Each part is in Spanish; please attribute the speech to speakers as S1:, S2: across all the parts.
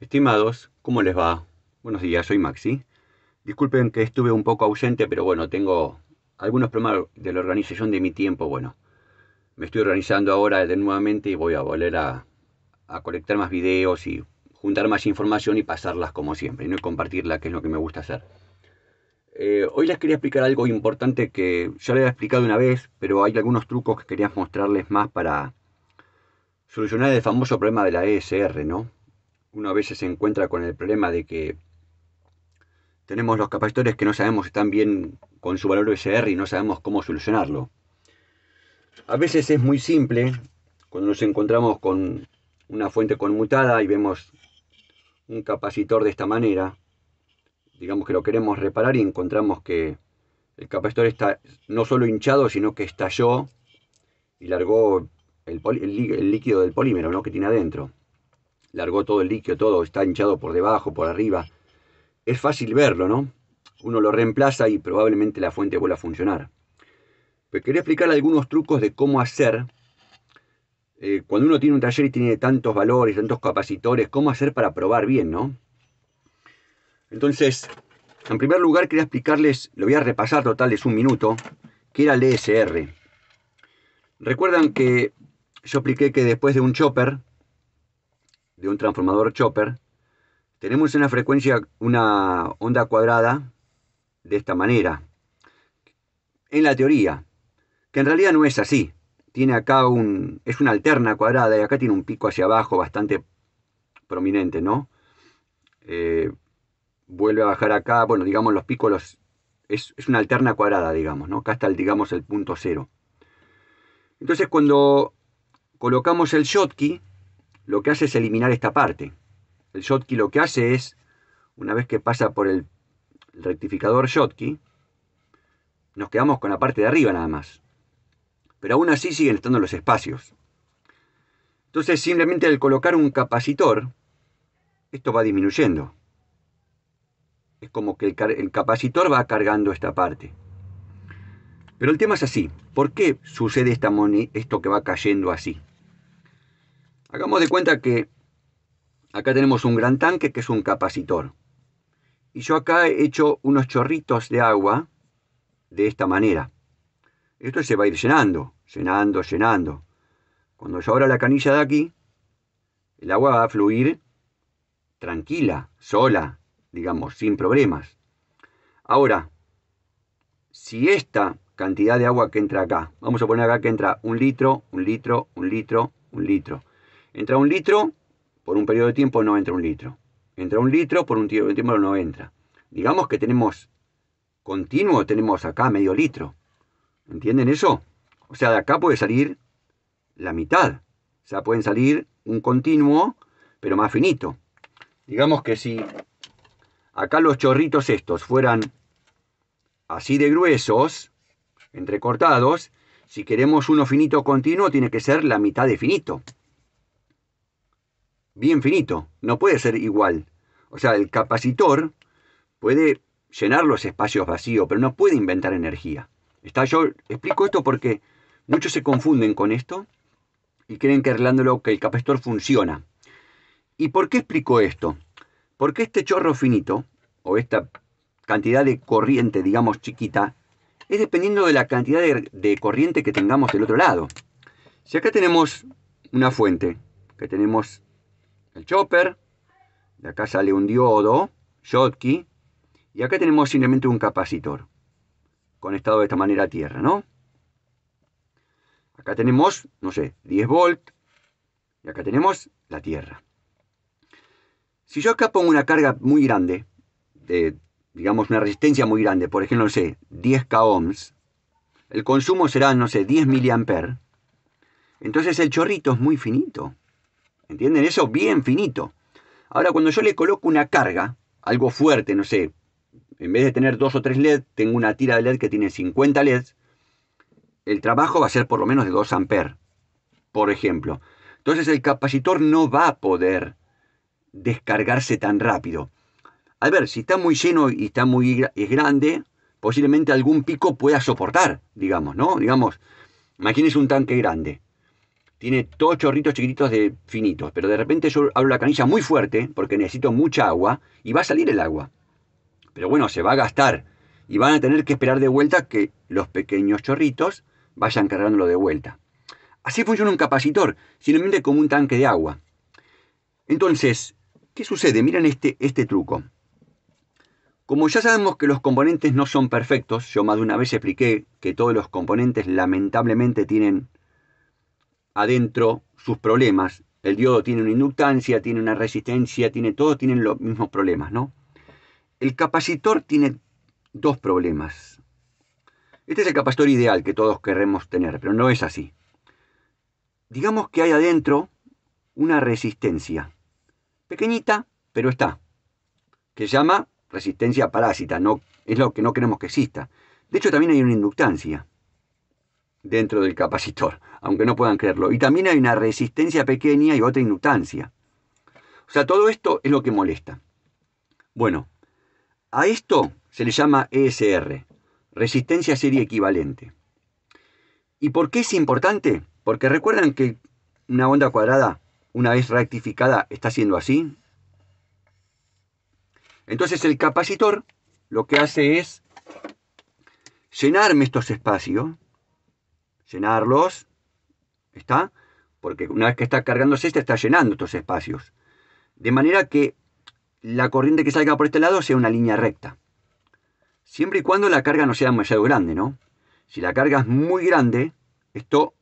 S1: Estimados, ¿cómo les va? Buenos días, soy Maxi. Disculpen que estuve un poco ausente, pero bueno, tengo algunos problemas de la organización de mi tiempo. Bueno, me estoy organizando ahora de nuevamente y voy a volver a, a colectar más videos y juntar más información y pasarlas como siempre, ¿no? compartirla, que es lo que me gusta hacer. Eh, hoy les quería explicar algo importante que ya les había explicado una vez, pero hay algunos trucos que quería mostrarles más para solucionar el famoso problema de la ESR, ¿no? uno a veces se encuentra con el problema de que tenemos los capacitores que no sabemos si están bien con su valor SR y no sabemos cómo solucionarlo. A veces es muy simple cuando nos encontramos con una fuente conmutada y vemos un capacitor de esta manera, digamos que lo queremos reparar y encontramos que el capacitor está no solo hinchado, sino que estalló y largó el, líquido del polímero ¿no? que tiene adentro largó todo el líquido, todo está hinchado por debajo, por arriba. Es fácil verlo, ¿no? Uno lo reemplaza y probablemente la fuente vuelva a funcionar. Pero quería explicar algunos trucos de cómo hacer eh, cuando uno tiene un taller y tiene tantos valores, tantos capacitores, cómo hacer para probar bien, ¿no? Entonces, en primer lugar quería explicarles, lo voy a repasar total, es un minuto, que era el ESR. Recuerdan que yo expliqué que después de un chopper, de un transformador chopper, tenemos una frecuencia, una onda cuadrada de esta manera, en la teoría, que en realidad no es así. Tiene acá un, es una alterna cuadrada y acá tiene un pico hacia abajo bastante prominente, ¿no? Eh, vuelve a bajar acá, bueno, digamos los picos es, una alterna cuadrada, digamos, ¿no? Acá está, el, digamos, el punto cero. Entonces, cuando colocamos el shotkey, lo que hace es eliminar esta parte. El Schottky lo que hace es, una vez que pasa por el rectificador Schottky, nos quedamos con la parte de arriba nada más. Pero aún así siguen estando los espacios. Entonces simplemente al colocar un capacitor, esto va disminuyendo. Es como que el, capacitor va cargando esta parte. Pero el tema es así. ¿Por qué sucede esta esto que va cayendo así? Hagamos de cuenta que acá tenemos un gran tanque que es un capacitor. Y yo acá he hecho unos chorritos de agua de esta manera. Esto se va a ir llenando, llenando, llenando. Cuando yo abra la canilla de aquí, el agua va a fluir tranquila, sola, digamos, sin problemas. Ahora, si esta cantidad de agua que entra acá, vamos a poner acá que entra un litro, un litro, un litro, un litro. Entra un litro, por un periodo de tiempo no entra un litro. Entra un litro, por un periodo de tiempo no entra. Digamos que tenemos continuo, tenemos acá medio litro. ¿Entienden eso? O sea, de acá puede salir la mitad. O sea, pueden salir un continuo, pero más finito. Digamos que si acá los chorritos estos fueran así de gruesos, entrecortados, si queremos uno finito continuo, tiene que ser la mitad de finito bien finito, no puede ser igual. O sea, el capacitor puede llenar los espacios vacíos, pero no puede inventar energía. Está, yo explico esto porque muchos se confunden con esto y creen que arreglándolo que el capacitor funciona. ¿Y por qué explico esto? Porque este chorro finito, o esta cantidad de corriente, digamos, chiquita, es dependiendo de la cantidad de, de corriente que tengamos del otro lado. Si acá tenemos una fuente, que tenemos el chopper, de acá sale un diodo, Schottky, y acá tenemos simplemente un capacitor conectado de esta manera a tierra, ¿no? Acá tenemos, no sé, 10 volt, y acá tenemos la tierra. Si yo acá pongo una carga muy grande, de, digamos una resistencia muy grande, por ejemplo, no sé, 10 k ohms, el consumo será, no sé, 10 mA, entonces el chorrito es muy finito. ¿Entienden? Eso bien finito. Ahora, cuando yo le coloco una carga, algo fuerte, no sé, en vez de tener dos o tres LED, tengo una tira de LED que tiene 50 LEDs, el trabajo va a ser por lo menos de 2 amperes, por ejemplo. Entonces el capacitor no va a poder descargarse tan rápido. A ver, si está muy lleno y está muy es grande, posiblemente algún pico pueda soportar, digamos, ¿no? Digamos, imagínense un tanque grande tiene todos chorritos chiquititos de finitos, pero de repente yo abro la canilla muy fuerte porque necesito mucha agua y va a salir el agua. Pero bueno, se va a gastar y van a tener que esperar de vuelta que los pequeños chorritos vayan cargándolo de vuelta. Así funciona un capacitor, simplemente como un tanque de agua. Entonces, ¿qué sucede? Miren este, este truco. Como ya sabemos que los componentes no son perfectos, yo más de una vez expliqué que todos los componentes lamentablemente tienen adentro sus problemas. El diodo tiene una inductancia, tiene una resistencia, tiene todo, tienen los mismos problemas, ¿no? El capacitor tiene dos problemas. Este es el capacitor ideal que todos queremos tener, pero no es así. Digamos que hay adentro una resistencia, pequeñita, pero está, que se llama resistencia parásita, no, es lo que no queremos que exista. De hecho, también hay una inductancia dentro del capacitor aunque no puedan creerlo. Y también hay una resistencia pequeña y otra inutancia. O sea, todo esto es lo que molesta. Bueno, a esto se le llama ESR, resistencia serie equivalente. ¿Y por qué es importante? Porque recuerdan que una onda cuadrada, una vez rectificada, está siendo así. Entonces el capacitor lo que hace es llenarme estos espacios, llenarlos ¿Está? Porque una vez que está cargándose, esta está llenando estos espacios. De manera que la corriente que salga por este lado sea una línea recta. Siempre y cuando la carga no sea demasiado grande, ¿no? Si la carga es muy grande, esto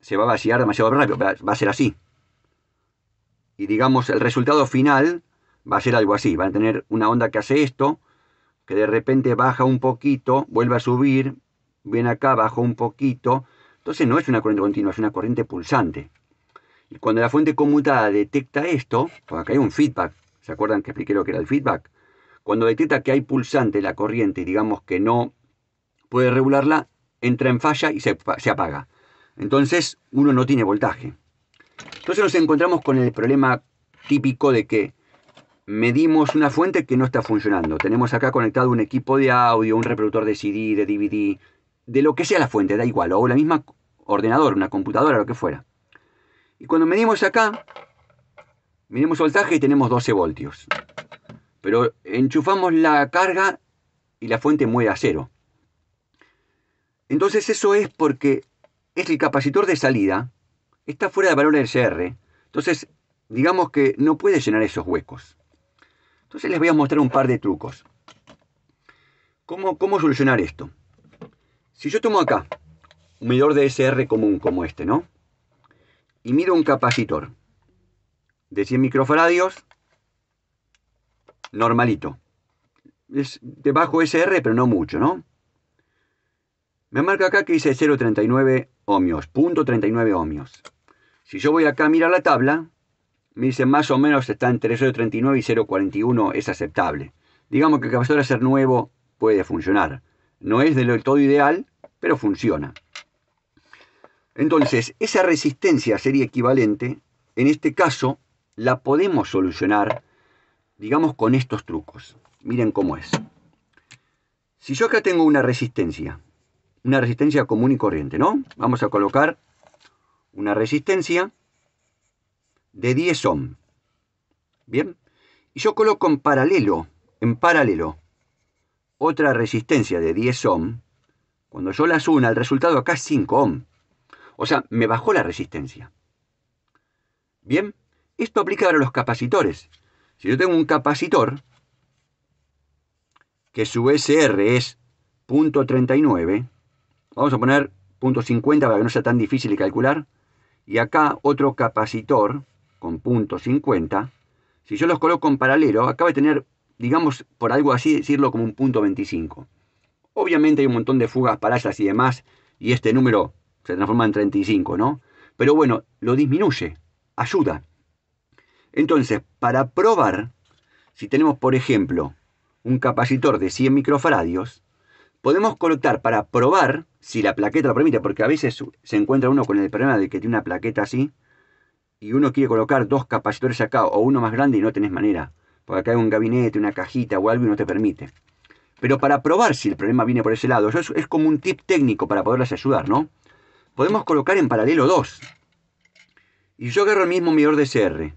S1: se va a vaciar demasiado rápido, va a ser así. Y digamos, el resultado final va a ser algo así. Van a tener una onda que hace esto, que de repente baja un poquito, vuelve a subir, viene acá, bajo un poquito, entonces no es una corriente continua, es una corriente pulsante. Y cuando la fuente conmutada detecta esto, pues acá hay un feedback. ¿Se acuerdan que expliqué lo que era el feedback? Cuando detecta que hay pulsante la corriente y digamos que no puede regularla, entra en falla y se, se apaga. Entonces uno no tiene voltaje. Entonces nos encontramos con el problema típico de que medimos una fuente que no está funcionando. Tenemos acá conectado un equipo de audio, un reproductor de CD, de DVD, de lo que sea la fuente, da igual, o la misma ordenador, una computadora, lo que fuera. Y cuando medimos acá, medimos voltaje y tenemos 12 voltios. Pero enchufamos la carga y la fuente mueve a cero. Entonces eso es porque es el capacitor de salida, está fuera de valor del CR. Entonces, digamos que no puede llenar esos huecos. Entonces les voy a mostrar un par de trucos. ¿Cómo, cómo solucionar esto? Si yo tomo acá un medidor de SR común como este, ¿no? Y miro un capacitor de 100 microfaradios, normalito. Es de bajo SR, pero no mucho, ¿no? Me marca acá que dice 0,39 ohmios, .39 ohmios. Si yo voy acá a mirar la tabla, me dice más o menos está entre 0,39 y 0,41, es aceptable. Digamos que el capacitor a ser nuevo puede funcionar. No es del todo ideal, pero funciona. Entonces, esa resistencia sería equivalente. En este caso, la podemos solucionar, digamos, con estos trucos. Miren cómo es. Si yo acá tengo una resistencia, una resistencia común y corriente, ¿no? Vamos a colocar una resistencia de 10 ohm. Bien. Y yo coloco en paralelo, en paralelo, otra resistencia de 10 ohm, cuando yo las una, el resultado acá es 5 ohm. O sea, me bajó la resistencia. Bien, esto aplica a los capacitores. Si yo tengo un capacitor que su SR es .39, vamos a poner .50 para que no sea tan difícil de calcular, y acá otro capacitor con .50, si yo los coloco en paralelo, acaba de tener digamos, por algo así decirlo, como un punto 25. Obviamente hay un montón de fugas, paralelas y demás, y este número se transforma en 35, ¿no? Pero bueno, lo disminuye, ayuda. Entonces, para probar, si tenemos, por ejemplo, un capacitor de 100 microfaradios, podemos colocar para probar, si la plaqueta lo permite, porque a veces se encuentra uno con el problema de que tiene una plaqueta así, y uno quiere colocar dos capacitores acá o uno más grande y no tenés manera porque acá hay un gabinete, una cajita o algo y no te permite. Pero para probar si el problema viene por ese lado, eso es, como un tip técnico para poderles ayudar, ¿no? Podemos colocar en paralelo dos. Y yo agarro el mismo medidor SR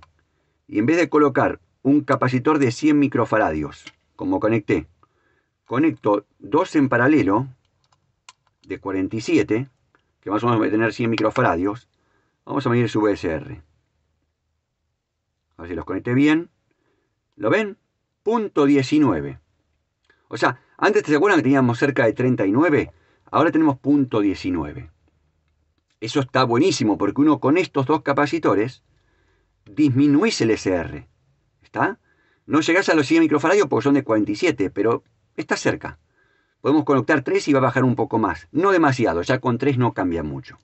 S1: Y en vez de colocar un capacitor de 100 microfaradios, como conecté, conecto dos en paralelo de 47, que vamos a tener 100 microfaradios. Vamos a medir su VSR. A ver si los conecté bien. ¿Lo ven? Punto 19. O sea, antes ¿te acuerdan que teníamos cerca de 39, ahora tenemos punto 19. Eso está buenísimo porque uno con estos dos capacitores disminuís el SR. ¿Está? No llegás a los 100 microfaradios porque son de 47, pero está cerca. Podemos conectar 3 y va a bajar un poco más. No demasiado, ya con 3 no cambia mucho.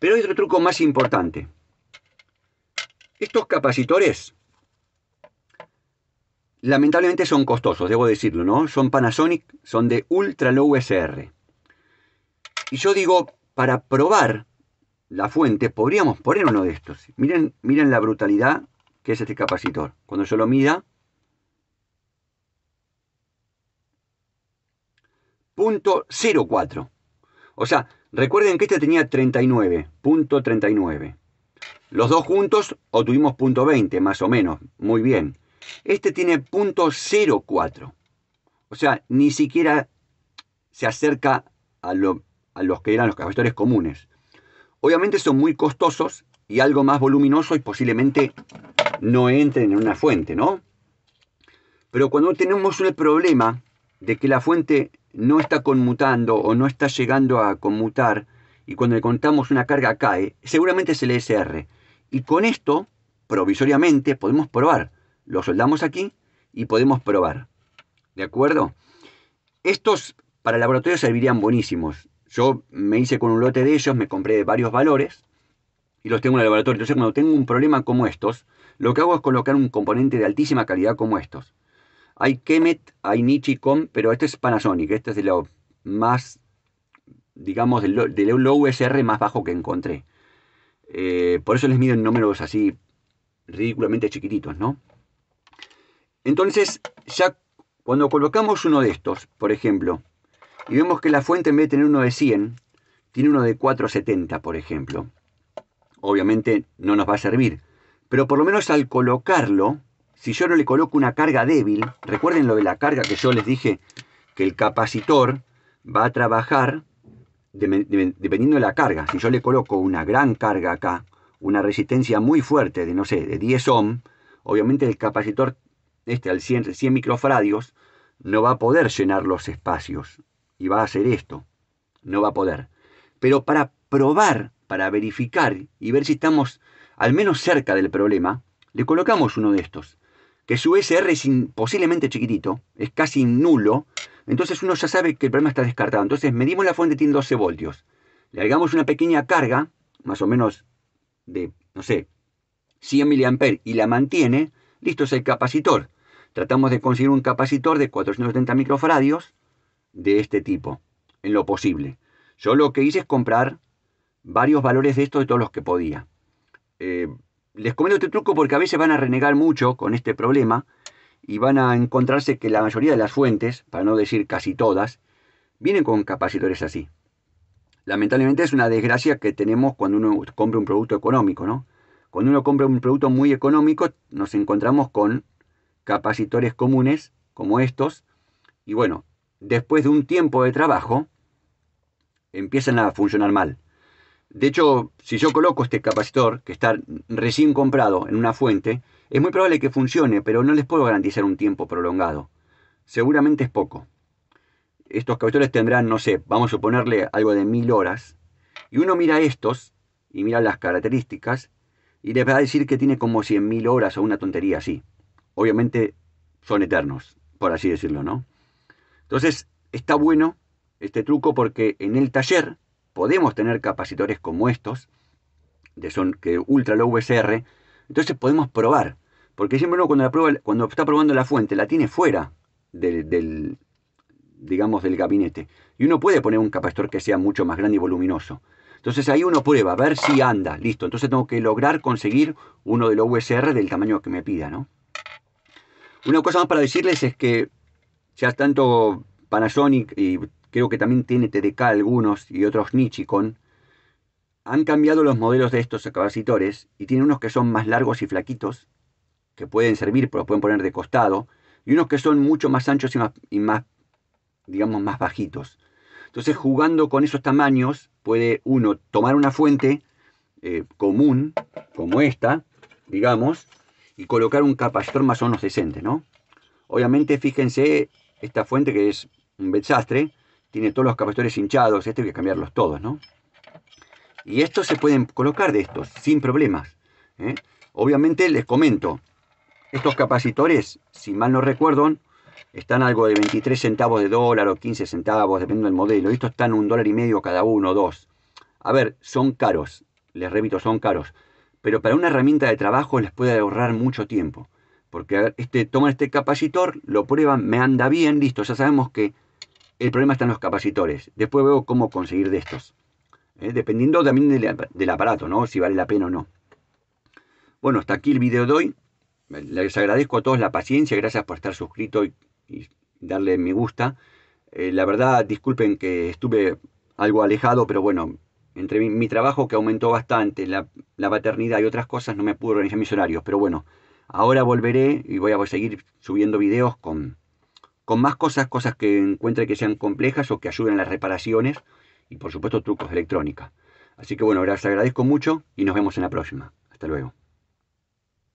S1: Pero hay otro truco más importante. Estos capacitores Lamentablemente son costosos, debo decirlo, ¿no? Son Panasonic, son de ultra low SR. Y yo digo, para probar la fuente, podríamos poner uno de estos. Miren, miren la brutalidad que es este capacitor. Cuando yo lo mida, 0.4. O sea, recuerden que este tenía 39, Los dos juntos obtuvimos .20, más o menos. Muy bien. Este tiene .04, O sea, ni siquiera se acerca a, lo, a los que eran los capacitores comunes. Obviamente son muy costosos y algo más voluminoso y posiblemente no entren en una fuente, ¿no? Pero cuando tenemos el problema de que la fuente no está conmutando o no está llegando a conmutar y cuando le contamos una carga cae, seguramente es el ESR. Y con esto, provisoriamente, podemos probar lo soldamos aquí y podemos probar. ¿De acuerdo? Estos para laboratorio servirían buenísimos. Yo me hice con un lote de ellos, me compré varios valores y los tengo en el laboratorio. Entonces, cuando tengo un problema como estos, lo que hago es colocar un componente de altísima calidad como estos. Hay Kemet, hay Nichicom, pero este es Panasonic. Este es de lo más, digamos, del, low USR más bajo que encontré. Eh, por eso les mido en números así ridículamente chiquititos, ¿no? Entonces, ya cuando colocamos uno de estos, por ejemplo, y vemos que la fuente en vez de tener uno de 100, tiene uno de 470, por ejemplo. Obviamente no nos va a servir, pero por lo menos al colocarlo, si yo no le coloco una carga débil, recuerden lo de la carga que yo les dije, que el capacitor va a trabajar dependiendo de la carga. Si yo le coloco una gran carga acá, una resistencia muy fuerte de, no sé, de 10 ohm, obviamente el capacitor este al 100, 100 microfaradios, no va a poder llenar los espacios. Y va a hacer esto. No va a poder. Pero para probar, para verificar y ver si estamos al menos cerca del problema, le colocamos uno de estos. Que su SR es posiblemente chiquitito, es casi nulo, entonces uno ya sabe que el problema está descartado. Entonces medimos la fuente, tiene 12 voltios. Le hagamos una pequeña carga, más o menos de, no sé, 100 mA, y la mantiene, Listo, es el capacitor. Tratamos de conseguir un capacitor de 470 microfaradios de este tipo, en lo posible. Yo lo que hice es comprar varios valores de estos de todos los que podía. Eh, les comento este truco porque a veces van a renegar mucho con este problema y van a encontrarse que la mayoría de las fuentes, para no decir casi todas, vienen con capacitores así. Lamentablemente es una desgracia que tenemos cuando uno compra un producto económico, ¿no? Cuando uno compra un producto muy económico, nos encontramos con capacitores comunes como estos. Y bueno, después de un tiempo de trabajo, empiezan a funcionar mal. De hecho, si yo coloco este capacitor, que está recién comprado en una fuente, es muy probable que funcione, pero no les puedo garantizar un tiempo prolongado. Seguramente es poco. Estos capacitores tendrán, no sé, vamos a suponerle algo de mil horas. Y uno mira estos y mira las características y les va a decir que tiene como 100.000 horas o una tontería así. Obviamente son eternos, por así decirlo, ¿no? Entonces, está bueno este truco porque en el taller podemos tener capacitores como estos, de son que ultra low VCR, entonces podemos probar. Porque siempre uno cuando, cuando está probando la fuente la tiene fuera del digamos, del gabinete. Y uno puede poner un capacitor que sea mucho más grande y voluminoso. Entonces ahí uno prueba, a ver si anda, listo. Entonces tengo que lograr conseguir uno de los USR del tamaño que me pida, ¿no? Una cosa más para decirles es que ya tanto Panasonic y creo que también tiene TDK algunos y otros Nichicon, han cambiado los modelos de estos capacitores y tienen unos que son más largos y flaquitos, que pueden servir, pero los pueden poner de costado, y unos que son mucho más anchos y más, y más digamos, más bajitos. Entonces, jugando con esos tamaños, puede uno tomar una fuente eh, común, como esta, digamos, y colocar un capacitor más o menos decente, ¿no? Obviamente, fíjense, esta fuente que es un desastre, tiene todos los capacitores hinchados, este hay que cambiarlos todos, ¿no? Y estos se pueden colocar de estos, sin problemas. ¿eh? Obviamente, les comento, estos capacitores, si mal no recuerdo, están algo de 23 centavos de dólar o 15 centavos, dependiendo del modelo. estos están un dólar y medio cada uno, dos. A ver, son caros, les repito, son caros. Pero para una herramienta de trabajo les puede ahorrar mucho tiempo. Porque este, toman este capacitor, lo prueban, me anda bien, listo. Ya sabemos que el problema está en los capacitores. Después veo cómo conseguir de estos. Eh, dependiendo también del, aparato, ¿no? Si vale la pena o no. Bueno, hasta aquí el video de hoy. Les agradezco a todos la paciencia, gracias por estar suscrito y, darle me gusta. Eh, la verdad, disculpen que estuve algo alejado, pero bueno, entre mi, trabajo que aumentó bastante, la, paternidad y otras cosas, no me pude organizar mis horarios. Pero bueno, ahora volveré y voy a, seguir subiendo videos con, con más cosas, cosas que encuentre que sean complejas o que ayuden a las reparaciones y por supuesto trucos de electrónica. Así que bueno, les agradezco mucho y nos vemos en la próxima. Hasta luego.